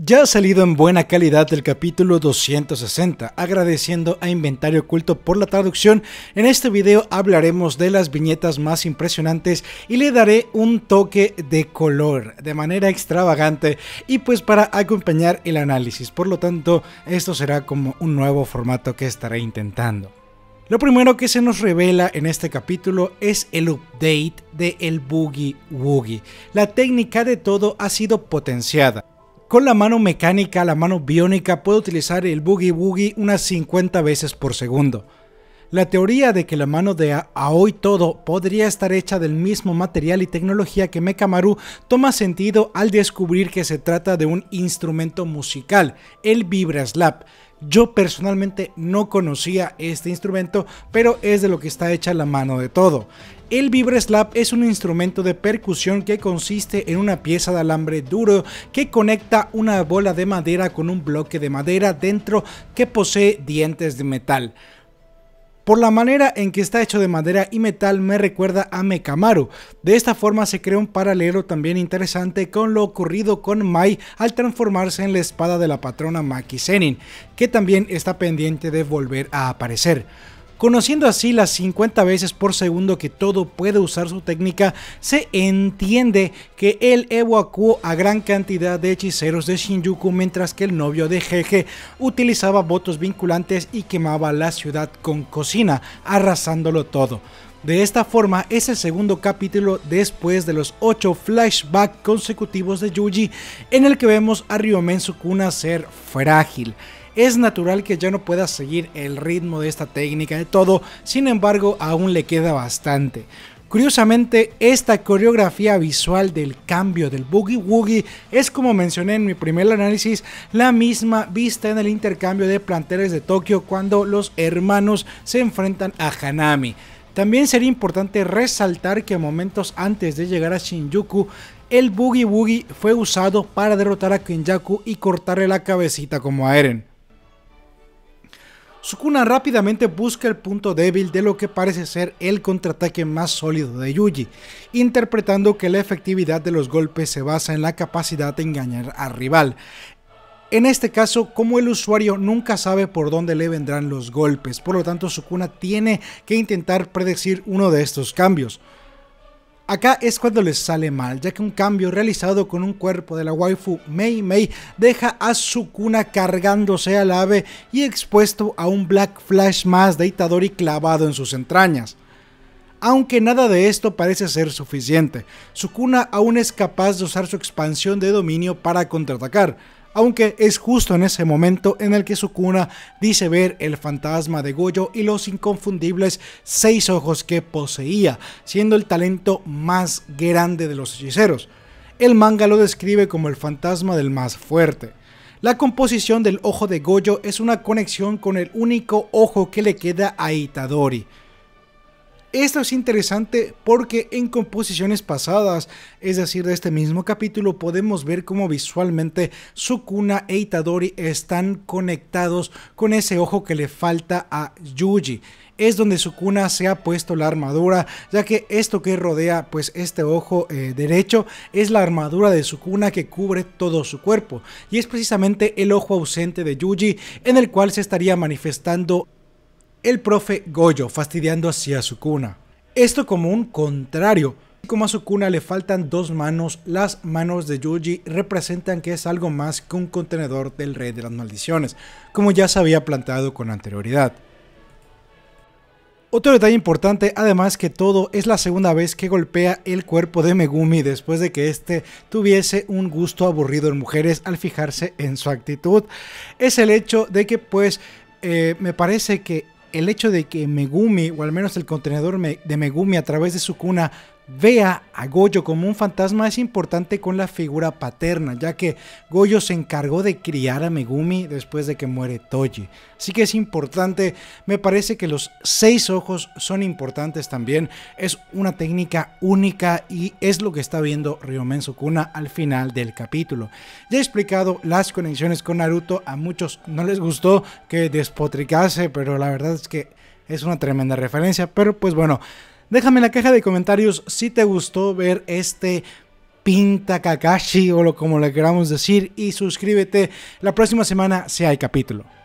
Ya ha salido en buena calidad el capítulo 260, agradeciendo a Inventario Oculto por la traducción, en este video hablaremos de las viñetas más impresionantes y le daré un toque de color de manera extravagante y pues para acompañar el análisis, por lo tanto esto será como un nuevo formato que estaré intentando. Lo primero que se nos revela en este capítulo es el update de el Boogie Woogie. La técnica de todo ha sido potenciada. Con la mano mecánica, la mano biónica, puedo utilizar el Boogie Boogie unas 50 veces por segundo. La teoría de que la mano de Aoi Todo podría estar hecha del mismo material y tecnología que Mekamaru toma sentido al descubrir que se trata de un instrumento musical, el Vibraslap. Yo personalmente no conocía este instrumento, pero es de lo que está hecha la mano de Todo. El Slap es un instrumento de percusión que consiste en una pieza de alambre duro que conecta una bola de madera con un bloque de madera dentro que posee dientes de metal. Por la manera en que está hecho de madera y metal me recuerda a Mekamaru. De esta forma se crea un paralelo también interesante con lo ocurrido con Mai al transformarse en la espada de la patrona Maki Senin, que también está pendiente de volver a aparecer. Conociendo así las 50 veces por segundo que todo puede usar su técnica, se entiende que él evacuó a gran cantidad de hechiceros de Shinjuku mientras que el novio de Jeje utilizaba votos vinculantes y quemaba la ciudad con cocina, arrasándolo todo. De esta forma es el segundo capítulo después de los 8 flashbacks consecutivos de Yuji en el que vemos a Ryomen Sukuna ser frágil es natural que ya no pueda seguir el ritmo de esta técnica de todo, sin embargo aún le queda bastante. Curiosamente, esta coreografía visual del cambio del Boogie Woogie es como mencioné en mi primer análisis, la misma vista en el intercambio de planteles de Tokio cuando los hermanos se enfrentan a Hanami. También sería importante resaltar que momentos antes de llegar a Shinjuku, el Boogie Woogie fue usado para derrotar a Kenjaku y cortarle la cabecita como a Eren. Sukuna rápidamente busca el punto débil de lo que parece ser el contraataque más sólido de Yuji, interpretando que la efectividad de los golpes se basa en la capacidad de engañar al rival. En este caso, como el usuario nunca sabe por dónde le vendrán los golpes, por lo tanto Sukuna tiene que intentar predecir uno de estos cambios. Acá es cuando les sale mal, ya que un cambio realizado con un cuerpo de la waifu Mei Mei deja a Sukuna cargándose al ave y expuesto a un Black Flash más de y clavado en sus entrañas. Aunque nada de esto parece ser suficiente, Sukuna aún es capaz de usar su expansión de dominio para contraatacar, aunque es justo en ese momento en el que Sukuna dice ver el fantasma de Goyo y los inconfundibles seis ojos que poseía, siendo el talento más grande de los hechiceros. El manga lo describe como el fantasma del más fuerte. La composición del ojo de Goyo es una conexión con el único ojo que le queda a Itadori. Esto es interesante porque en composiciones pasadas, es decir, de este mismo capítulo, podemos ver cómo visualmente Sukuna e Itadori están conectados con ese ojo que le falta a Yuji es donde Sukuna se ha puesto la armadura, ya que esto que rodea pues este ojo eh, derecho es la armadura de Sukuna que cubre todo su cuerpo y es precisamente el ojo ausente de Yuji en el cual se estaría manifestando el profe Goyo fastidiando así a Sukuna. Esto como un contrario. Como a Sukuna le faltan dos manos, las manos de Yuji representan que es algo más que un contenedor del rey de las maldiciones, como ya se había planteado con anterioridad. Otro detalle importante, además que todo, es la segunda vez que golpea el cuerpo de Megumi después de que éste tuviese un gusto aburrido en mujeres al fijarse en su actitud. Es el hecho de que pues eh, me parece que el hecho de que Megumi, o al menos el contenedor de Megumi a través de su cuna, vea a Goyo como un fantasma es importante con la figura paterna, ya que Goyo se encargó de criar a Megumi después de que muere Toji. Así que es importante, me parece que los seis ojos son importantes también, es una técnica única y es lo que está viendo Ryomen Sukuna al final del capítulo. Ya he explicado las conexiones con Naruto, a muchos no les gustó que despotricase, pero la verdad es que es una tremenda referencia, pero pues bueno, Déjame en la caja de comentarios si te gustó ver este Pinta Kakashi o lo como le queramos decir y suscríbete. La próxima semana si hay capítulo.